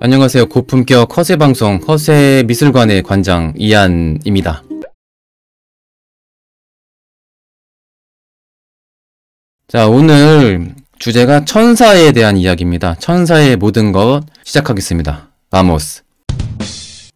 안녕하세요. 고품격 커세 방송 커세 미술관의 관장 이한입니다 자, 오늘 주제가 천사에 대한 이야기입니다. 천사의 모든 것 시작하겠습니다. 마모스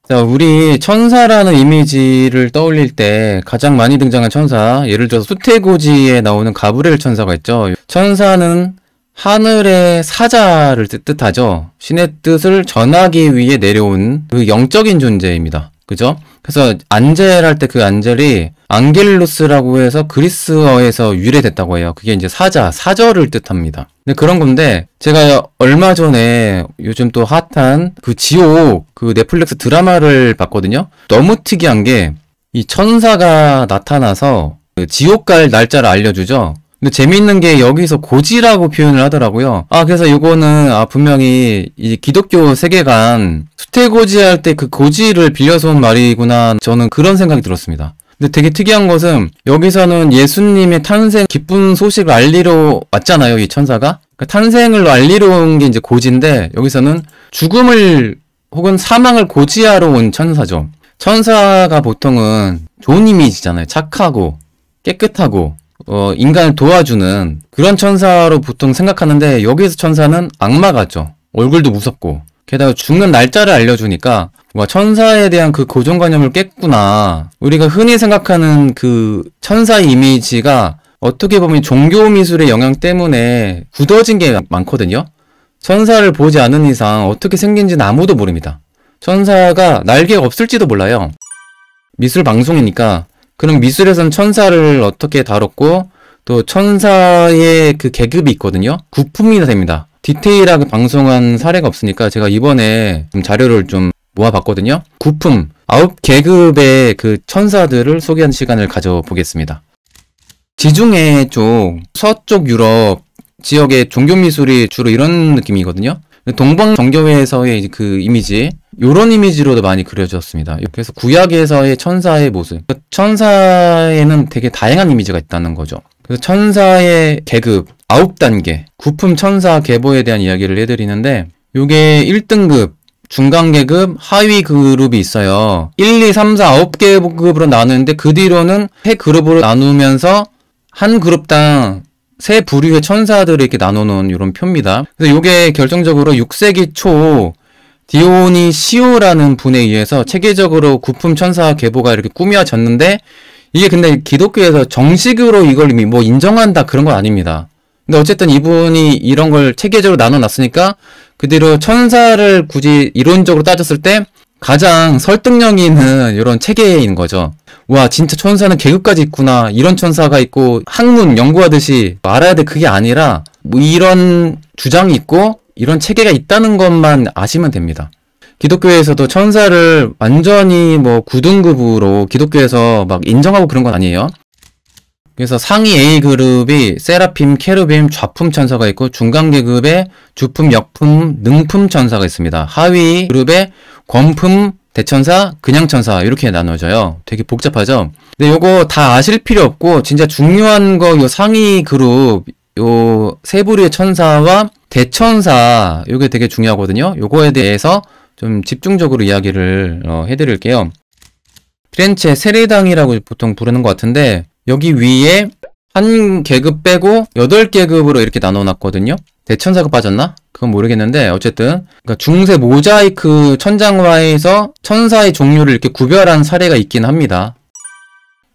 자, 우리 천사라는 이미지를 떠올릴 때 가장 많이 등장한 천사, 예를 들어서 수태고지에 나오는 가브리엘 천사가 있죠. 천사는 하늘의 사자를 뜻하죠. 신의 뜻을 전하기 위해 내려온 그 영적인 존재입니다. 그죠? 그래서 안젤 할 때 그 안젤이 안겔루스라고 해서 그리스어에서 유래됐다고 해요. 그게 이제 사자, 사절을 뜻합니다. 근데 그런 건데 제가 얼마 전에 요즘 또 핫한 그 지옥 그 넷플릭스 드라마를 봤거든요. 너무 특이한 게 이 천사가 나타나서 그 지옥 갈 날짜를 알려주죠. 근데 재미있는 게 여기서 고지라고 표현을 하더라고요. 아 그래서 이거는 아 분명히 이 기독교 세계관 수태고지 할때 그 고지를 빌려서 온 말이구나 저는 그런 생각이 들었습니다. 근데 되게 특이한 것은 여기서는 예수님의 탄생 기쁜 소식을 알리러 왔잖아요 이 천사가 그러니까 탄생을 알리러 온 게 이제 고지인데 여기서는 죽음을 혹은 사망을 고지하러 온 천사죠 천사가 보통은 좋은 이미지잖아요 착하고 깨끗하고 어, 인간을 도와주는 그런 천사로 보통 생각하는데 여기에서 천사는 악마 같죠. 얼굴도 무섭고 게다가 죽는 날짜를 알려주니까 뭔 천사에 대한 그 고정관념을 깼구나. 우리가 흔히 생각하는 그 천사 이미지가 어떻게 보면 종교 미술의 영향 때문에 굳어진 게 많거든요. 천사를 보지 않은 이상 어떻게 생긴지는 아무도 모릅니다. 천사가 날개가 없을지도 몰라요. 미술 방송이니까 그럼 미술에선 천사를 어떻게 다뤘고 또 천사의 그 계급이 있거든요. 구품이 됩니다. 디테일하게 방송한 사례가 없으니까 제가 이번에 좀 자료를 좀 모아봤거든요. 구품 아홉 계급의 그 천사들을 소개한 시간을 가져보겠습니다. 지중해 쪽 서쪽 유럽 지역의 종교 미술이 주로 이런 느낌이거든요. 동방 정교회에서의 그 이미지 이런 이미지로도 많이 그려졌습니다. 그래서 구약에서의 천사의 모습. 그러니까 천사에는 되게 다양한 이미지가 있다는 거죠. 그래서 천사의 계급, 아홉 단계 구품 천사 계보에 대한 이야기를 해드리는데, 요게 1등급, 중간 계급, 하위 그룹이 있어요. 1, 2, 3, 4, 9개 그룹으로 나누는데, 그 뒤로는 해 그룹으로 나누면서 한 그룹당 세 부류의 천사들을 이렇게 나누는 이런 표입니다. 그래서 요게 결정적으로 6세기 초 디오니시오라는 분에 의해서 체계적으로 구품 천사 계보가 이렇게 꾸며졌는데 이게 근데 기독교에서 정식으로 이걸 이미 뭐 인정한다 그런 건 아닙니다. 근데 어쨌든 이분이 이런 걸 체계적으로 나눠놨으니까 그대로 천사를 굳이 이론적으로 따졌을 때 가장 설득력 있는 이런 체계인 거죠. 와 진짜 천사는 계급까지 있구나 이런 천사가 있고 학문 연구하듯이 알아야 돼 그게 아니라 뭐 이런 주장이 있고 이런 체계가 있다는 것만 아시면 됩니다. 기독교에서도 천사를 완전히 뭐 9등급으로 기독교에서 막 인정하고 그런 건 아니에요. 그래서 상위 A 그룹이 세라핌, 케르빔 좌품 천사가 있고 중간 계급에 주품, 역품, 능품 천사가 있습니다. 하위 그룹에 권품, 대천사, 그냥 천사 이렇게 나눠져요. 되게 복잡하죠. 근데 요거 다 아실 필요 없고 진짜 중요한 거 요 상위 그룹 요세 부류의 천사와 대천사 이게 되게 중요하거든요. 요거에 대해서 좀 집중적으로 이야기를 어, 해드릴게요. 프렌의 세례당이라고 보통 부르는 것 같은데 여기 위에 한 계급 빼고 8계급으로 이렇게 나눠놨거든요. 대천사가 빠졌나? 그건 모르겠는데 어쨌든 그러니까 중세 모자이크 천장화에서 천사의 종류를 이렇게 구별한 사례가 있긴 합니다.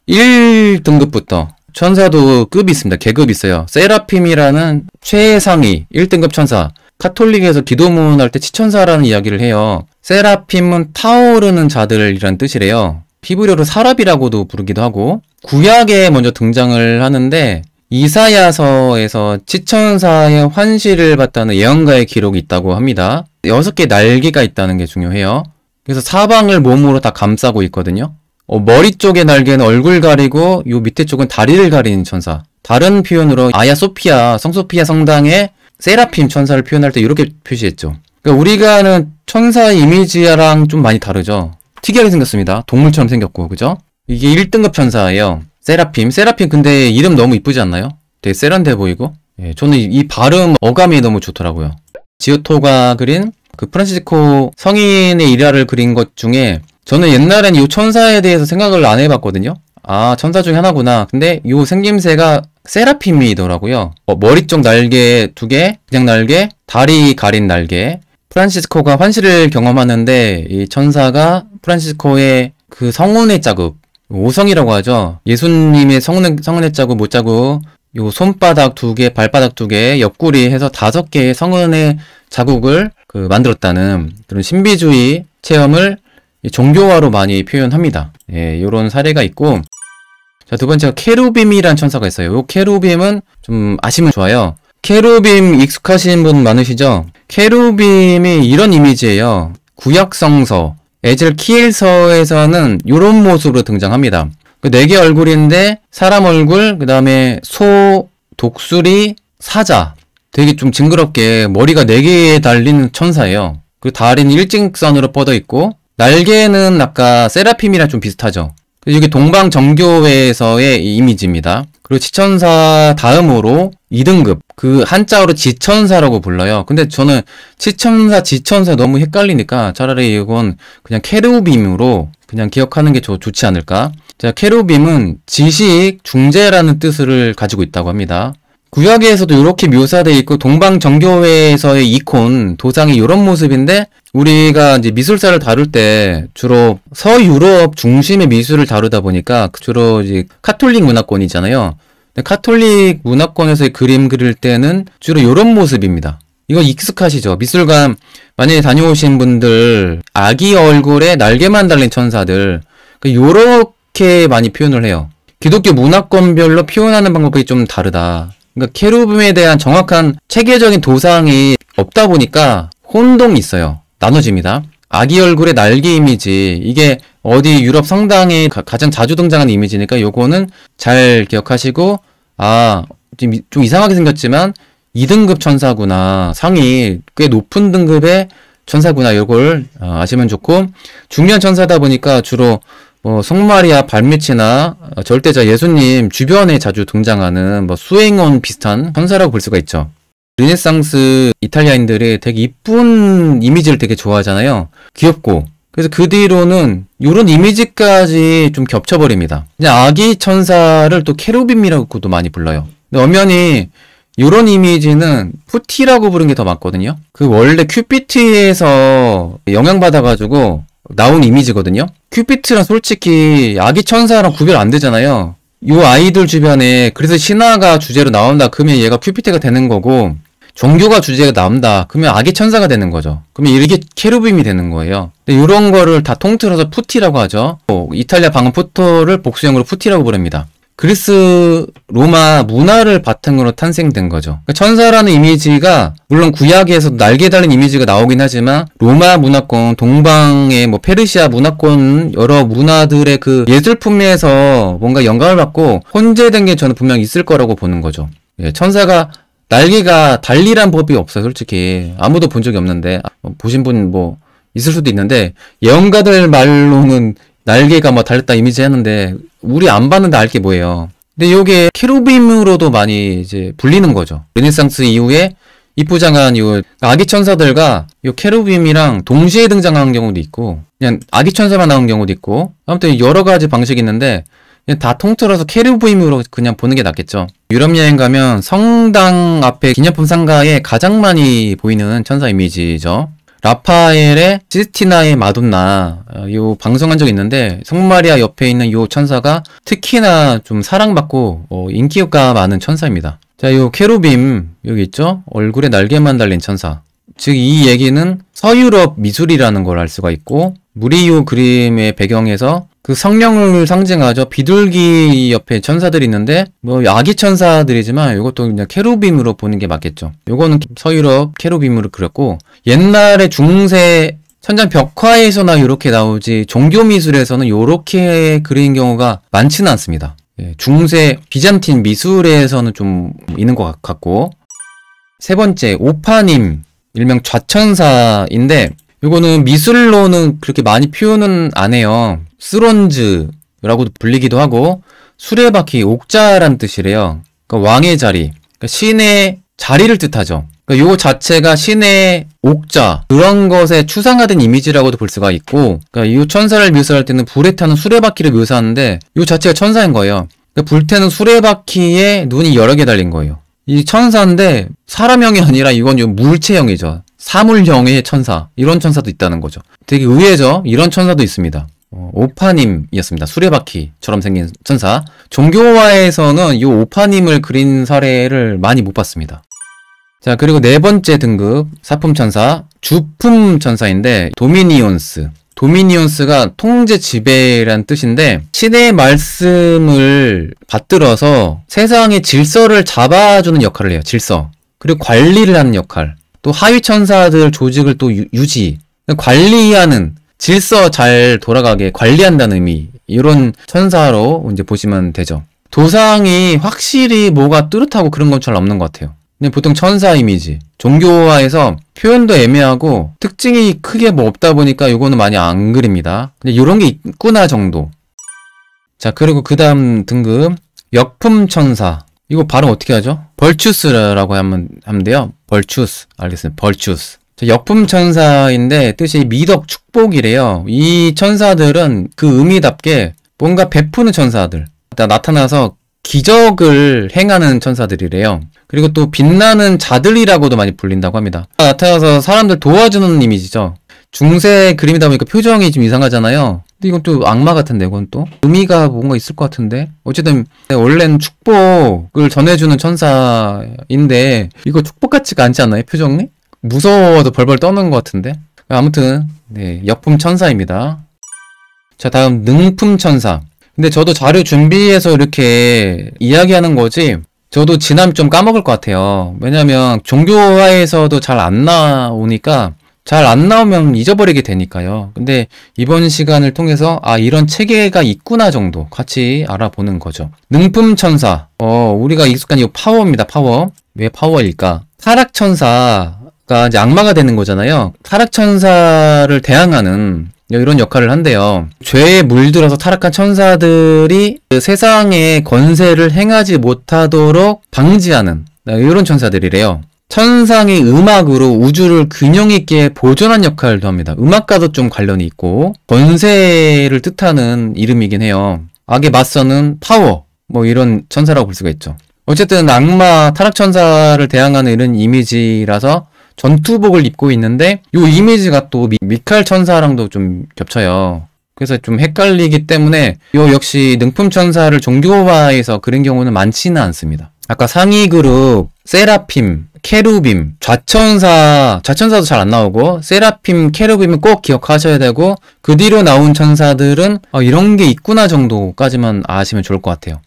1등급부터 천사도 급이 있습니다. 계급이 있어요. 세라핌이라는 최상위 1등급 천사. 카톨릭에서 기도문 할 때 치천사라는 이야기를 해요. 세라핌은 타오르는 자들이란 뜻이래요. 히브리어로 사랍이라고도 부르기도 하고 구약에 먼저 등장을 하는데 이사야서에서 치천사의 환실을 봤다는 예언가의 기록이 있다고 합니다. 여섯 개 날개가 있다는 게 중요해요. 그래서 사방을 몸으로 다 감싸고 있거든요. 어, 머리 쪽의 날개는 얼굴 가리고 요 밑에 쪽은 다리를 가리는 천사. 다른 표현으로 아야 소피아, 성소피아 성당의 세라핌 천사를 표현할 때 이렇게 표시했죠. 그러니까 우리가 아는 천사 이미지랑 좀 많이 다르죠. 특이하게 생겼습니다. 동물처럼 생겼고, 그죠? 이게 1등급 천사예요. 세라핌. 세라핌 근데 이름 너무 이쁘지 않나요? 되게 세련돼 보이고. 예, 저는 이 발음 어감이 너무 좋더라고요. 지오토가 그린 그 프란시스코 성인의 일화를 그린 것 중에 저는 옛날엔 이 천사에 대해서 생각을 안 해봤거든요. 아, 천사 중에 하나구나. 근데 이 생김새가 세라핌이더라고요. 어, 머리 쪽 날개 두 개, 그냥 날개, 다리 가린 날개. 프란시스코가 환실을 경험하는데 이 천사가 프란시스코의 그 성운의 자국, 오성이라고 하죠. 예수님의 성운의, 성운의 자국, 못 자국, 요 손바닥 두 개, 발바닥 두 개, 옆구리 해서 다섯 개의 성운의 자국을 그 만들었다는 그런 신비주의 체험을 예, 종교화로 많이 표현합니다. 예, 이런 사례가 있고 자, 두 번째가 케루빔이란 천사가 있어요. 요 캐루빔은 좀 아시면 좋아요. 케루빔 익숙하신 분 많으시죠? 케루빔이 이런 이미지예요. 구약성서, 에젤 키엘서에서는 이런 모습으로 등장합니다. 그 네 개 얼굴인데 사람 얼굴, 그 다음에 소, 독수리, 사자. 되게 좀 징그럽게 머리가 네 개에 달린 천사예요. 그 달인 일직선으로 뻗어 있고 날개는 아까 세라핌이랑 좀 비슷하죠. 이게 동방 정교회에서의 이미지입니다. 그리고 지천사 다음으로 2등급 그 한자어로 지천사라고 불러요. 근데 저는 지천사 지천사 너무 헷갈리니까 차라리 이건 그냥 캐루빔으로 그냥 기억하는 게 좋지 않을까? 자, 캐루빔은 지식 중재라는 뜻을 가지고 있다고 합니다. 구약에서도 이렇게 묘사돼 있고 동방 정교회에서의 이콘 도상이 이런 모습인데 우리가 이제 미술사를 다룰 때 주로 서유럽 중심의 미술을 다루다 보니까 그 주로 이제 카톨릭 문화권이잖아요. 카톨릭 문화권에서의 그림 그릴 때는 주로 이런 모습입니다. 이거 익숙하시죠? 미술관 만약에 다녀오신 분들 아기 얼굴에 날개만 달린 천사들 그 요렇게 많이 표현을 해요. 기독교 문화권별로 표현하는 방법이 좀 다르다. 그러니까 캐루빔에 대한 정확한 체계적인 도상이 없다 보니까 혼동이 있어요. 나눠집니다. 아기 얼굴의 날개 이미지 이게 어디 유럽 성당에 가, 장 자주 등장하는 이미지니까 요거는 잘 기억하시고 아좀 이상하게 생겼지만 2등급 천사구나 상위 꽤 높은 등급의 천사구나 요걸 아, 아시면 좋고 중요한 천사다 보니까 주로 뭐 성마리아 발밑치나 어, 절대자 예수님 주변에 자주 등장하는 뭐 수행원 비슷한 현사라고 볼 수가 있죠. 르네상스 이탈리아인들이 되게 이쁜 이미지를 되게 좋아하잖아요. 귀엽고. 그래서 그 뒤로는 이런 이미지까지 좀 겹쳐버립니다. 그냥 아기 천사를 또 캐로빔이라고도 많이 불러요. 근데 엄연히 이런 이미지는 푸티라고 부른 게더 맞거든요. 그 원래 큐피트에서 영향받아가지고 나온 이미지거든요. 큐피트랑 솔직히 아기 천사랑 구별 안 되잖아요. 요아이들 주변에 그래서 신화가 주제로 나온다 그러면 얘가 큐피트가 되는 거고 종교가 주제가 나온다 그러면 아기 천사가 되는 거죠. 그러면 이렇게 캐루빔이 되는 거예요. 이런 거를 다 통틀어서 푸티라고 하죠. 어, 이탈리아 방언 푸토를 복수형으로 푸티라고 부릅니다. 그리스 로마 문화를 바탕으로 탄생된 거죠. 그러니까 천사라는 이미지가 물론 구약에서 날개 달린 이미지가 나오긴 하지만 로마 문화권, 동방의 뭐 페르시아 문화권 여러 문화들의 그 예술 품에서 뭔가 영감을 받고 혼재된 게 저는 분명 있을 거라고 보는 거죠. 예, 천사가 날개가 달리란 법이 없어요, 솔직히. 아무도 본 적이 없는데 아, 뭐 보신 분 뭐 있을 수도 있는데 예언가들 말로는 날개가 뭐 달렸다 이미지 했는데 우리 안 봤는데 알게 뭐예요. 근데 요게 캐루빔으로도 많이 이제 불리는 거죠. 르네상스 이후에 입부장한 이후 아기 천사들과 이 캐루빔이랑 동시에 등장하는 경우도 있고 그냥 아기 천사만 나온 경우도 있고 아무튼 여러 가지 방식이 있는데 다 통틀어서 캐루빔으로 그냥 보는 게 낫겠죠. 유럽 여행 가면 성당 앞에 기념품 상가에 가장 많이 보이는 천사 이미지죠. 라파엘의 시스티나의 마돈나 어, 요 방송한 적 있는데 성마리아 옆에 있는 요 천사가 특히나 좀 사랑받고 어, 인기가 많은 천사입니다. 자, 요 캐로빔 여기 있죠? 얼굴에 날개만 달린 천사. 즉 이 얘기는 서유럽 미술이라는 걸 알 수가 있고 무리요 그림의 배경에서 그 성령을 상징하죠. 비둘기 옆에 천사들이 있는데 뭐 아기 천사들이지만 이것도 그냥 캐로빔으로 보는 게 맞겠죠. 요거는 서유럽 캐로빔으로 그렸고 옛날에 중세 천장 벽화에서나 이렇게 나오지 종교 미술에서는 이렇게 그린 경우가 많지는 않습니다. 예, 중세 비잔틴 미술에서는 좀 있는 것 같고 세 번째 오파님 일명 좌천사인데 이거는 미술로는 그렇게 많이 표현은 안 해요. 스론즈라고도 불리기도 하고 수레바퀴 옥자란 뜻이래요. 그러니까 왕의 자리, 그러니까 신의 자리를 뜻하죠. 그러니까 자체가 신의 옥자 그런 것에 추상화된 이미지라고도 볼 수가 있고 그러니까 천사를 묘사할 때는 불에 타는 수레바퀴를 묘사하는데 요 자체가 천사인 거예요. 그러니까 불태는 수레바퀴에 눈이 여러 개 달린 거예요. 이 천사인데 사람형이 아니라 이건 물체형이죠. 사물형의 천사 이런 천사도 있다는 거죠. 되게 의외죠. 이런 천사도 있습니다. 어, 오파님이었습니다. 수레바퀴처럼 생긴 천사. 종교화에서는 이 오파님을 그린 사례를 많이 못 봤습니다. 자, 그리고 네 번째 등급 사품천사, 주품천사인데 도미니온스. 도미니온스가 통제 지배란 뜻인데 신의 말씀을 받들어서 세상의 질서를 잡아주는 역할을 해요. 질서. 그리고 관리를 하는 역할. 또 하위 천사들 조직을 또 유, 유지. 관리하는 질서 잘 돌아가게 관리한다는 의미 이런 천사로 이제 보시면 되죠. 도상이 확실히 뭐가 뚜렷하고 그런 것처럼 없는 것 같아요. 근데 보통 천사 이미지 종교화에서 표현도 애매하고 특징이 크게 뭐 없다 보니까 이거는 많이 안 그립니다. 근데 이런 게 있구나 정도. 자 그리고 그 다음 등급 역품 천사 이거 발음 어떻게 하죠? 벌추스라고 하면 하면 돼요. 벌추스 알겠습니다. 벌추스 역품 천사인데 뜻이 미덕 축복이래요. 이 천사들은 그 의미답게 뭔가 베푸는 천사들 나타나서 기적을 행하는 천사들이래요. 그리고 또 빛나는 자들이라고도 많이 불린다고 합니다. 나타나서 사람들 도와주는 이미지죠. 중세 그림이다 보니까 표정이 좀 이상하잖아요. 근데 이건 또 악마 같은데 이건 또 의미가 뭔가 있을 것 같은데 어쨌든 원래는 축복을 전해주는 천사인데 이거 축복 같지가 않지 않나요 표정이? 무서워도 벌벌 떠는 것 같은데 아무튼 네, 역품 천사입니다 자 다음 능품 천사 근데 저도 자료 준비해서 이렇게 이야기하는 거지 저도 지나면 좀 까먹을 것 같아요 왜냐면 종교화에서도 잘 안 나오니까 잘 안 나오면 잊어버리게 되니까요 근데 이번 시간을 통해서 아 이런 체계가 있구나 정도 같이 알아보는 거죠 능품천사 어 우리가 익숙한 이 파워입니다 파워 왜 파워일까 타락천사 그가 그러니까 이제 악마가 되는 거잖아요. 타락 천사를 대항하는 이런 역할을 한대요. 죄에 물들어서 타락한 천사들이 그 세상의 권세를 행하지 못하도록 방지하는 이런 천사들이래요. 천상의 음악으로 우주를 균형 있게 보존한 역할도 합니다. 음악과도 좀 관련이 있고 권세를 뜻하는 이름이긴 해요. 악에 맞서는 파워 뭐 이런 천사라고 볼 수가 있죠. 어쨌든 악마 타락 천사를 대항하는 이런 이미지라서 전투복을 입고 있는데 요 이미지가 또 미, 미칼 천사랑도 좀 겹쳐요. 그래서 좀 헷갈리기 때문에 요 역시 능품 천사를 종교화해서 그런 경우는 많지는 않습니다. 아까 상위 그룹 세라핌, 캐루빔, 좌천사, 좌천사도 잘 안 나오고 세라핌, 캐루빔은 꼭 기억하셔야 되고 그 뒤로 나온 천사들은 어, 이런 게 있구나 정도까지만 아시면 좋을 것 같아요.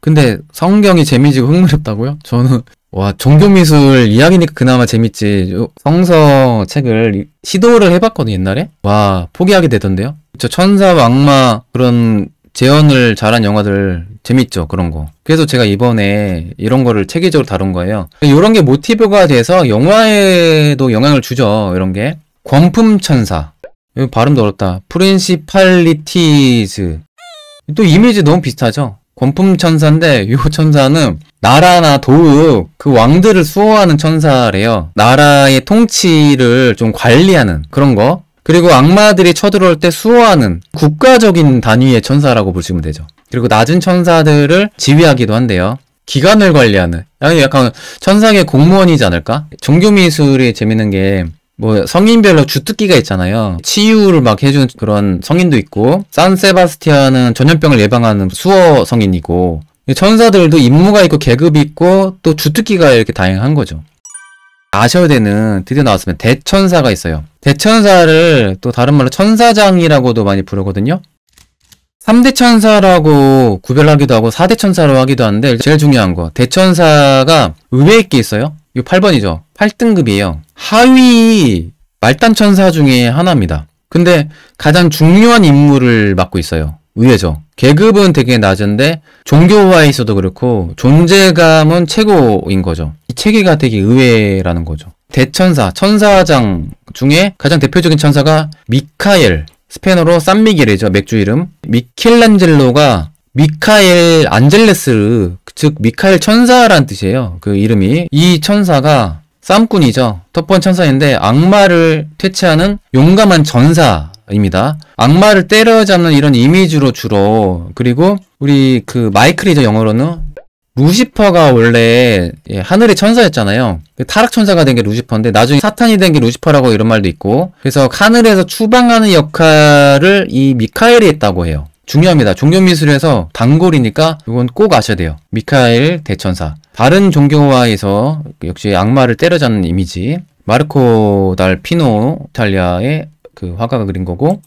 근데 성경이 재미지고 흥미롭다고요? 저는 와, 종교미술 이야기니까 그나마 재밌지. 성서 책을 시도를 해봤거든, 옛날에? 와, 포기하게 되던데요? 저 천사, 악마, 그런 재현을 잘한 영화들 재밌죠 그런 거 그래서 제가 이번에 이런 거를 체계적으로 다룬 거예요 이런 게 모티브가 돼서 영화에도 영향을 주죠 이런 게 권품천사 발음도 어렵다 프린시팔리티즈 또 이미지 너무 비슷하죠 권품 천사인데 이 천사는 나라나 도읍 그 왕들을 수호하는 천사래요. 나라의 통치를 좀 관리하는 그런 거. 그리고 악마들이 쳐들어올 때 수호하는 국가적인 단위의 천사라고 보시면 되죠. 그리고 낮은 천사들을 지휘하기도 한대요. 기관을 관리하는 약간 천상의 공무원이지 않을까? 종교미술이 재밌는 게뭐 성인별로 주특기가 있잖아요. 치유를 막 해주는 그런 성인도 있고 산세바스티아는 전염병을 예방하는 수어 성인이고 천사들도 임무가 있고 계급이 있고 또 주특기가 이렇게 다양한 거죠. 아셔야 되는 드디어 나왔으면 대천사가 있어요. 대천사를 또 다른 말로 천사장이라고도 많이 부르거든요. 3대 천사라고 구별하기도 하고 4대 천사로 하기도 하는데 제일 중요한 거 대천사가 의외의 게 있어요. 이거 8번이죠. 8등급이에요. 하위 말단천사 중에 하나입니다. 근데 가장 중요한 임무를 맡고 있어요. 의외죠. 계급은 되게 낮은데 종교화에서도 그렇고 존재감은 최고인 거죠. 이 체계가 되게 의외라는 거죠. 대천사, 천사장 중에 가장 대표적인 천사가 미카엘, 스페너로 산미겔이죠. 맥주 이름. 미켈란젤로가 미카엘 안젤레스 즉 미카엘 천사란 뜻이에요. 그 이름이 이 천사가 쌈꾼이죠. 첫번 천사인데 악마를 퇴치하는 용감한 전사입니다. 악마를 때려잡는 이런 이미지로 주로 그리고 우리 그 마이클이죠 영어로는 루시퍼가 원래 예, 하늘의 천사였잖아요. 그 타락 천사가 된 게 루시퍼인데 나중에 사탄이 된 게 루시퍼라고 이런 말도 있고 그래서 하늘에서 추방하는 역할을 이 미카엘이 했다고 해요. 중요합니다. 종교미술에서 단골이니까 이건 꼭 아셔야 돼요. 미카엘 대천사. 다른 종교화에서 역시 악마를 때려잡는 이미지. 마르코 달피노 이탈리아의 그 화가가 그린 거고.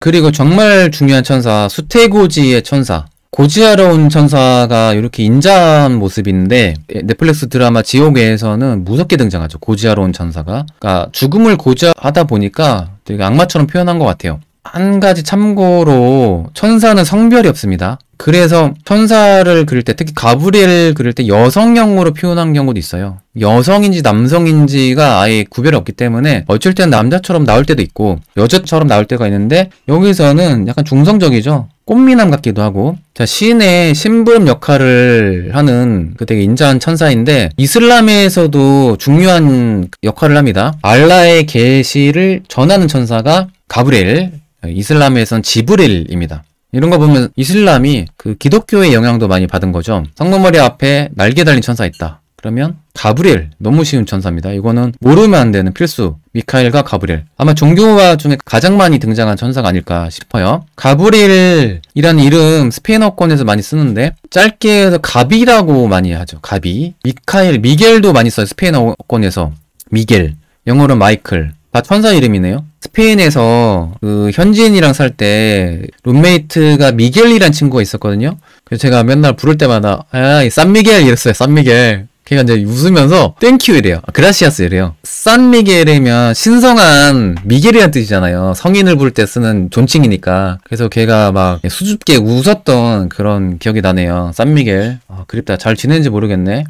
그리고 정말 중요한 천사 수테고지의 천사. 고지하러 온 천사가 이렇게 인자한 모습이있는데 넷플릭스 드라마 지옥에서는 무섭게 등장하죠. 고지하러 온 천사가. 그러니까 죽음을 고지하다 보니까 되게 악마처럼 표현한 것 같아요. 한 가지 참고로 천사는 성별이 없습니다. 그래서 천사를 그릴 때 특히 가브리엘 그릴 때 여성형으로 표현한 경우도 있어요. 여성인지 남성인지가 아예 구별이 없기 때문에 어쩔 땐 남자처럼 나올 때도 있고 여자처럼 나올 때가 있는데 여기서는 약간 중성적이죠. 꽃미남 같기도 하고 자 신의 심부름 역할을 하는 그 되게 인자한 천사인데 이슬람에서도 중요한 역할을 합니다. 알라의 계시를 전하는 천사가 가브리엘 이슬람에선 지브릴입니다. 이런 거 보면 이슬람이 그 기독교의 영향도 많이 받은 거죠. 성모머리 앞에 날개 달린 천사 있다. 그러면 가브리엘 너무 쉬운 천사입니다. 이거는 모르면 안 되는 필수 미카엘과 가브리엘 아마 종교화 중에 가장 많이 등장한 천사가 아닐까 싶어요. 가브리엘이라는 이름 스페인어권에서 많이 쓰는데 짧게 해서 가비라고 많이 하죠. 가비 미카엘 미겔도 많이 써요. 스페인어권에서 미겔 영어로 마이클 다 천사 이름이네요. 스페인에서 그 현지인이랑 살 때 룸메이트가 미겔이란 친구가 있었거든요. 그래서 제가 맨날 부를 때마다 아, 산 미겔 이랬어요. 산 미겔. 걔가 이제 웃으면서 땡큐 이래요. 아, 그라시아스 이래요. 산 미겔이면 신성한 미겔이란 뜻이잖아요. 성인을 부를 때 쓰는 존칭이니까. 그래서 걔가 막 수줍게 웃었던 그런 기억이 나네요. 산 미겔. 아, 그립다. 잘 지내는지 모르겠네.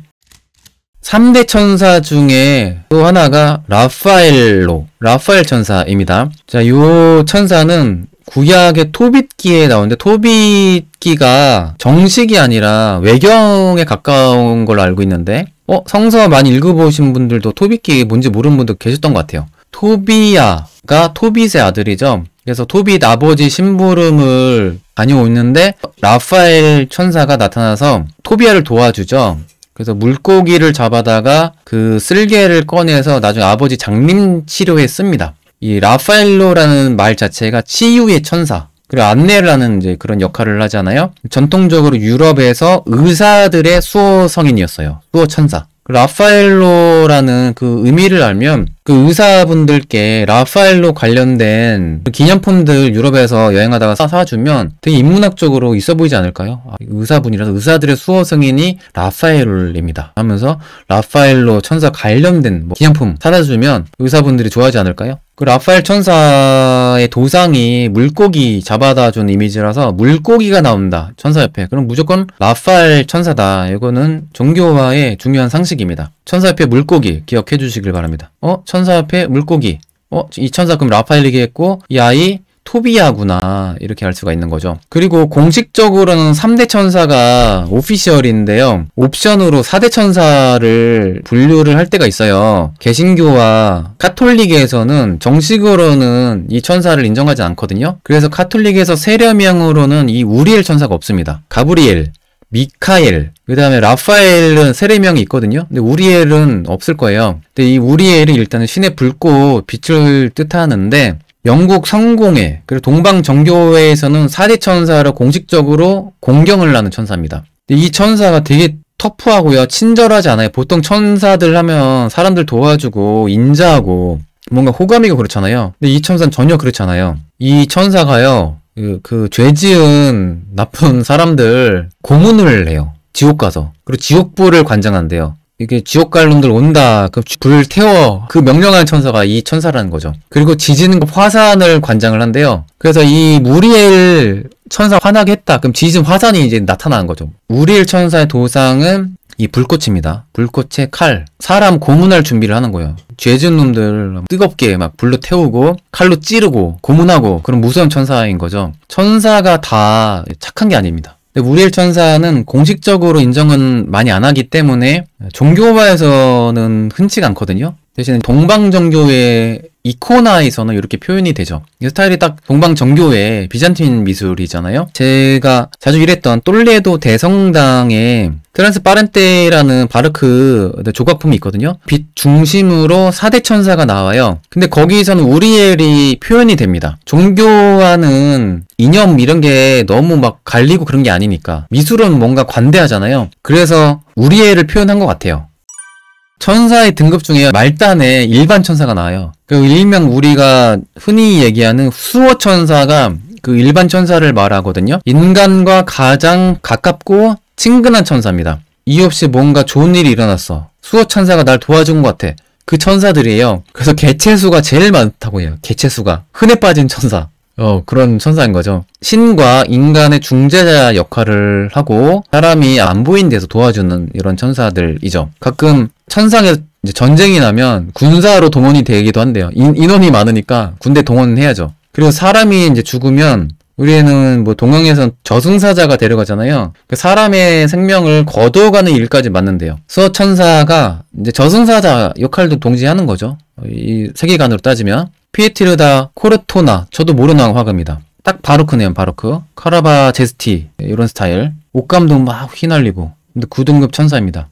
3대 천사 중에 또 하나가 라파엘로, 라파엘 천사입니다. 자, 요 천사는 구약의 토빗기에 나오는데 토빗기가 정식이 아니라 외경에 가까운 걸로 알고 있는데 어, 성서 많이 읽어보신 분들도 토빗기 뭔지 모르는 분도 계셨던 것 같아요. 토비야가 토빗의 아들이죠. 그래서 토빗 아버지 심부름을 다녀오는데 라파엘 천사가 나타나서 토비야를 도와주죠. 그래서 물고기를 잡아다가 그 쓸개를 꺼내서 나중에 아버지 장림 치료에 씁니다. 이 라파엘로라는 말 자체가 치유의 천사 그리고 안내라는 이제 그런 역할을 하잖아요. 전통적으로 유럽에서 의사들의 수호 성인이었어요. 수호 천사. 라파엘로라는 그 의미를 알면 그 의사분들께 라파엘로 관련된 그 기념품들 유럽에서 여행하다가 사, 사주면 되게 인문학적으로 있어 보이지 않을까요? 아, 의사분이라서 의사들의 수호 승인이 라파엘입니다 로 하면서 라파엘로 천사 관련된 뭐 기념품 사다 주면 의사분들이 좋아하지 않을까요? 그 라파엘 천사의 도상이 물고기 잡아다 준 이미지라서 물고기가 나온다. 천사 옆에. 그럼 무조건 라파엘 천사다. 이거는 종교화의 중요한 상식입니다. 천사 옆에 물고기 기억해 주시길 바랍니다. 어? 천사 옆에 물고기. 어? 이 천사 그럼 라파엘이겠고 이 아이 토비아구나 이렇게 할 수가 있는 거죠. 그리고 공식적으로는 3대 천사가 오피셜인데요. 옵션으로 4대 천사를 분류를 할 때가 있어요. 개신교와 카톨릭에서는 정식으로는 이 천사를 인정하지 않거든요. 그래서 카톨릭에서 세례명으로는 이 우리엘 천사가 없습니다. 가브리엘, 미카엘, 그 다음에 라파엘은 세례명이 있거든요. 근데 우리엘은 없을 거예요. 근데 이 우리엘은 일단은 신의 불고 빛을 뜻하는데 영국 성공회 그리고 동방 정교회에서는 4대 천사로 공식적으로 공경을 하는 천사입니다. 이 천사가 되게 터프하고요. 친절하지 않아요. 보통 천사들 하면 사람들 도와주고 인자하고 뭔가 호감이고 그렇잖아요. 근데 이 천사는 전혀 그렇잖아요. 이 천사가요. 그, 그 죄지은 나쁜 사람들 고문을 해요. 지옥 가서. 그리고 지옥불을 관장한대요. 이게 지옥갈 놈들 온다. 그불 태워. 그명령하 천사가 이 천사라는 거죠. 그리고 지진과 그 화산을 관장을 한대요. 그래서 이 무리엘 천사 환하게 했다. 그럼 지진 화산이 이제 나타나는 거죠. 무리엘 천사의 도상은 이 불꽃입니다. 불꽃의 칼. 사람 고문할 준비를 하는 거예요. 죄지 놈들 뜨겁게 막 불로 태우고 칼로 찌르고 고문하고 그런 무서운 천사인 거죠. 천사가 다 착한 게 아닙니다. 우리엘 천사는 공식적으로 인정은 많이 안 하기 때문에 종교화에서는 흔치가 않거든요. 대신 동방종교의 이코나에서는 이렇게 표현이 되죠. 스타일이 딱 동방 정교의 비잔틴 미술이잖아요. 제가 자주 일했던 똘레도 대성당에 트란스 파렌테라는 바르크 네, 조각품이 있거든요. 빛 중심으로 4대 천사가 나와요. 근데 거기서는 에 우리엘이 표현이 됩니다. 종교와는 이념 이런 게 너무 막 갈리고 그런 게 아니니까. 미술은 뭔가 관대하잖아요. 그래서 우리엘을 표현한 것 같아요. 천사의 등급 중에 말단에 일반 천사가 나와요. 그 일명 우리가 흔히 얘기하는 수호 천사가 그 일반 천사를 말하거든요. 인간과 가장 가깝고 친근한 천사입니다. 이유 없이 뭔가 좋은 일이 일어났어. 수호 천사가 날 도와준 것 같아. 그 천사들이에요. 그래서 개체수가 제일 많다고 해요. 개체수가. 흔해 빠진 천사. 어, 그런 천사인 거죠. 신과 인간의 중재자 역할을 하고 사람이 안 보인 데서 도와주는 이런 천사들이죠. 가끔 천상에 전쟁이 나면 군사로 동원이 되기도 한대요. 인, 원이 많으니까 군대 동원해야죠. 그리고 사람이 이제 죽으면 우리는 뭐 동양에선 저승사자가 데려가잖아요. 그 사람의 생명을 거둬가는 일까지 맞는데요. 수어천사가 이제 저승사자 역할도 동시하는 거죠. 이 세계관으로 따지면 피에티르다 코르토나 저도 모르는 화가입니다. 딱 바로크네요, 바로크. 카라바 제스티 이런 스타일. 옷감도 막 휘날리고. 근데 9등급 천사입니다.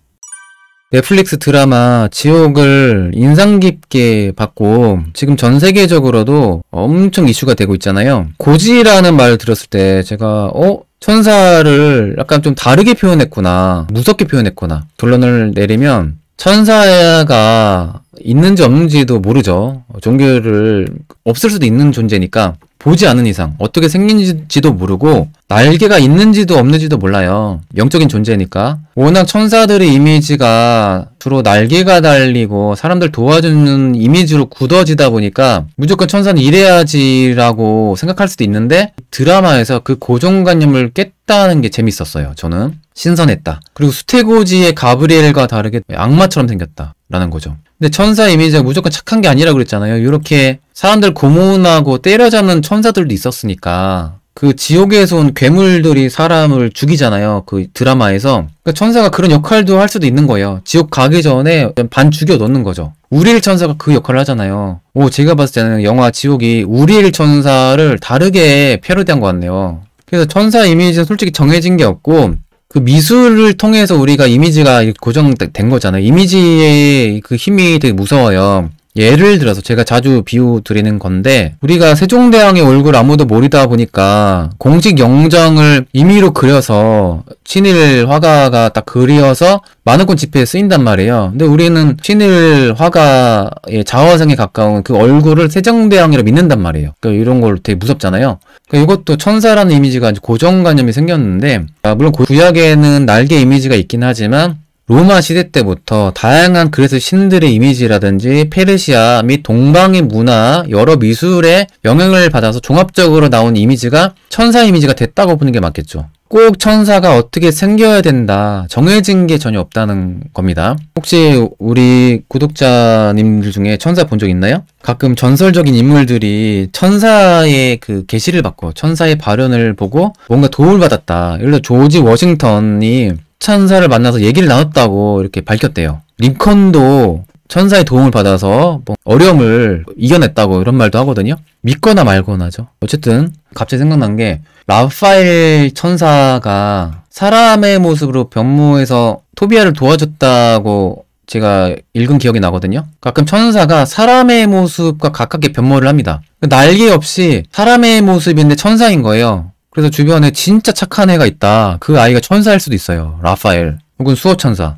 넷플릭스 드라마 지옥을 인상 깊게 봤고 지금 전 세계적으로도 엄청 이슈가 되고 있잖아요. 고지라는 말을 들었을 때 제가 어? 천사를 약간 좀 다르게 표현했구나. 무섭게 표현했구나. 결론을 내리면 천사가 있는지 없는지도 모르죠. 종교를 없을 수도 있는 존재니까 보지 않은 이상 어떻게 생긴지도 모르고 날개가 있는지도 없는지도 몰라요. 영적인 존재니까. 워낙 천사들의 이미지가 주로 날개가 달리고 사람들 도와주는 이미지로 굳어지다 보니까 무조건 천사는 이래야지라고 생각할 수도 있는데 드라마에서 그 고정관념을 깼다는 게 재밌었어요. 저는 신선했다. 그리고 수태고지의 가브리엘과 다르게 악마처럼 생겼다. 라는 거죠. 근데 천사 이미지가 무조건 착한 게 아니라 그랬잖아요. 이렇게 사람들 고문하고 때려잡는 천사들도 있었으니까 그 지옥에서 온 괴물들이 사람을 죽이잖아요. 그 드라마에서. 그러니까 천사가 그런 역할도 할 수도 있는 거예요. 지옥 가기 전에 반 죽여 넣는 거죠. 우리를 천사가 그 역할을 하잖아요. 오, 제가 봤을 때는 영화 지옥이 우리를 천사를 다르게 패러디한 것 같네요. 그래서 천사 이미지는 솔직히 정해진 게 없고 그 미술을 통해서 우리가 이미지가 고정된 거잖아요. 이미지의 그 힘이 되게 무서워요. 예를 들어서 제가 자주 비유 드리는 건데 우리가 세종대왕의 얼굴 아무도 모르다 보니까 공식 영정을 임의로 그려서 친일 화가가 딱 그리어서 만화권 집회에 쓰인단 말이에요. 근데 우리는 친일 화가의 자화상에 가까운 그 얼굴을 세종대왕이라 믿는단 말이에요. 그러니까 이런 걸 되게 무섭잖아요. 그러니까 이것도 천사라는 이미지가 고정관념이 생겼는데 아, 물론 구약에는 날개 이미지가 있긴 하지만 로마 시대 때부터 다양한 그리스 신들의 이미지라든지 페르시아 및 동방의 문화, 여러 미술에 영향을 받아서 종합적으로 나온 이미지가 천사 이미지가 됐다고 보는 게 맞겠죠. 꼭 천사가 어떻게 생겨야 된다 정해진 게 전혀 없다는 겁니다 혹시 우리 구독자님들 중에 천사 본 적 있나요? 가끔 전설적인 인물들이 천사의 그 계시를 받고 천사의 발언을 보고 뭔가 도움을 받았다 예를 들어 조지 워싱턴이 천사를 만나서 얘기를 나눴다고 이렇게 밝혔대요. 링컨도 천사의 도움을 받아서 뭐 어려움을 이겨냈다고 이런 말도 하거든요. 믿거나 말거나죠. 어쨌든 갑자기 생각난 게 라파엘 천사가 사람의 모습으로 변모해서 토비아를 도와줬다고 제가 읽은 기억이 나거든요. 가끔 천사가 사람의 모습과 가깝게 변모를 합니다. 그 날개 없이 사람의 모습인데 천사인 거예요. 그래서 주변에 진짜 착한 애가 있다. 그 아이가 천사일 수도 있어요. 라파엘 혹은 수호천사.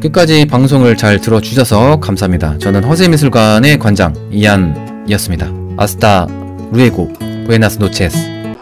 끝까지 방송을 잘 들어주셔서 감사합니다. 저는 허세미술관의 관장 이안이었습니다. 아스타 루에고 부에나스 노체스